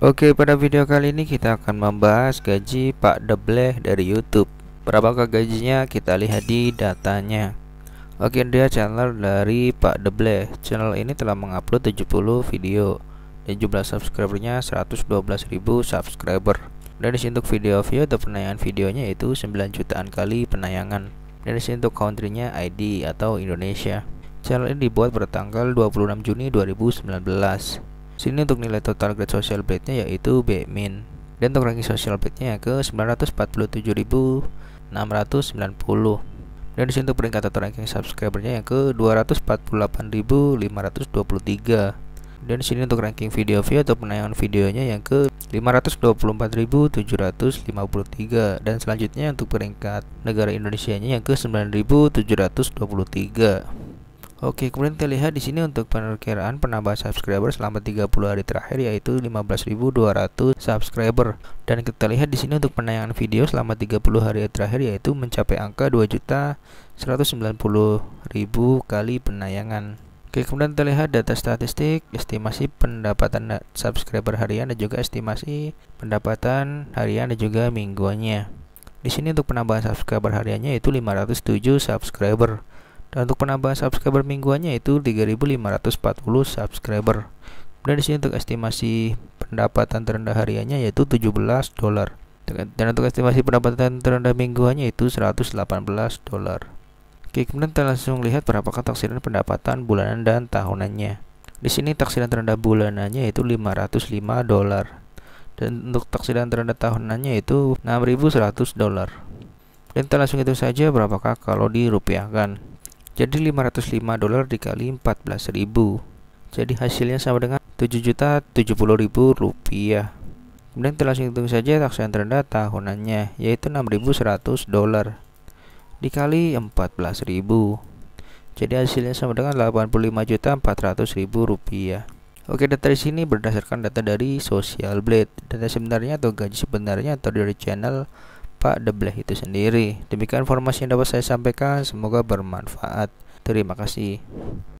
Oke pada video kali ini kita akan membahas gaji Pak Debleh dari YouTube Berapakah gajinya kita lihat di datanya Oke dia channel dari Pak Debleh Channel ini telah mengupload 70 video Dan jumlah subscribernya 112.000 subscriber Dan disini untuk video view atau penayangan videonya itu 9 jutaan kali penayangan Dan disini untuk countrynya ID atau Indonesia Channel ini dibuat pada tanggal 26 Juni 2019 Sini untuk nilai total grade social blade-nya yaitu B- min dan untuk ranking social blade-nya ya, ke 947.690. Dan di untuk peringkat atau ranking subscribernya yang ke 248.523. Dan di sini untuk ranking video view atau penayangan videonya yang ke 524.753 dan selanjutnya untuk peringkat negara Indonesia nya yang ke 9.723. Oke, kemudian kita lihat di sini untuk perkiraan penambahan subscriber selama 30 hari terakhir yaitu 15.200 subscriber. Dan kita lihat di sini untuk penayangan video selama 30 hari terakhir yaitu mencapai angka 2.190.000 kali penayangan. Oke, kemudian kita lihat data statistik, estimasi pendapatan subscriber harian dan juga estimasi pendapatan harian dan juga mingguannya. Di sini untuk penambahan subscriber hariannya yaitu 507 subscriber. Dan untuk penambahan subscriber mingguannya itu 3540 subscriber. Kemudian di sini untuk estimasi pendapatan terendah hariannya yaitu 17 dolar. Dan untuk estimasi pendapatan terendah mingguannya itu 118 dolar. Oke, kemudian kita langsung lihat berapakah taksiran pendapatan bulanan dan tahunannya. Di sini taksiran terendah bulanannya yaitu 505 dolar. Dan untuk taksiran terendah tahunannya yaitu 6100 dolar. Dan kita langsung itu saja berapakah kalau dirupiahkan. Jadi 505 dolar dikali 14.000. Jadi hasilnya sama dengan 7.070.000 rupiah. Kemudian telah hitung saja taksi yang terendah tahunannya yaitu 6.100 dolar dikali 14.000. Jadi hasilnya sama dengan 85.400.000 rupiah. Oke, data di sini berdasarkan data dari Social Blade. Data sebenarnya atau gaji sebenarnya atau dari channel pak Debleh itu sendiri. Demikian informasi yang dapat saya sampaikan, semoga bermanfaat. Terima kasih.